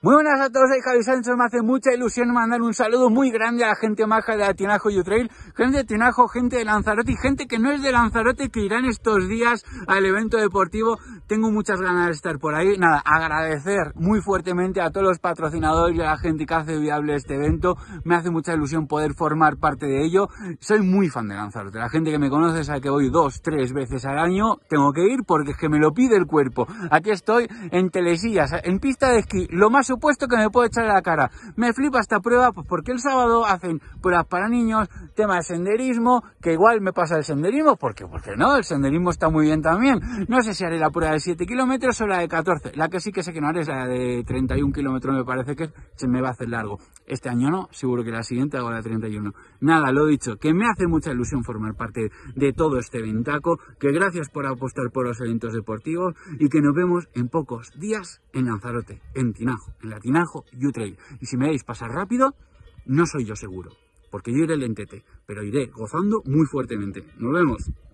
Muy buenas a todos, soy Javi Sánchez, me hace mucha ilusión mandar un saludo muy grande a la gente maja de Atinajo Utrail, gente de Tinajo, gente de Lanzarote y gente que no es de Lanzarote que irán estos días al evento deportivo tengo muchas ganas de estar por ahí. Nada, agradecer muy fuertemente a todos los patrocinadores y a la gente que hace viable este evento. Me hace mucha ilusión poder formar parte de ello. Soy muy fan de Lanzarote. La gente que me conoce sabe que voy dos, tres veces al año. Tengo que ir porque es que me lo pide el cuerpo. Aquí estoy en telesillas, en pista de esquí. Lo más supuesto que me puedo echar a la cara. Me flipa esta prueba pues porque el sábado hacen pruebas para niños, tema de senderismo, que igual me pasa el senderismo, porque, porque no, el senderismo está muy bien también. No sé si haré la prueba de 7 kilómetros o la de 14. La que sí que sé que no haré es la de 31 kilómetros, me parece que se me va a hacer largo. Este año no, seguro que la siguiente hago la de 31. Nada, lo dicho, que me hace mucha ilusión formar parte de todo este ventaco, que gracias por apostar por los eventos deportivos y que nos vemos en pocos días en Lanzarote, en Tinajo, en la Tinajo U-Trail. Y si me veis pasar rápido, no soy yo seguro, porque yo iré lentete, pero iré gozando muy fuertemente. Nos vemos.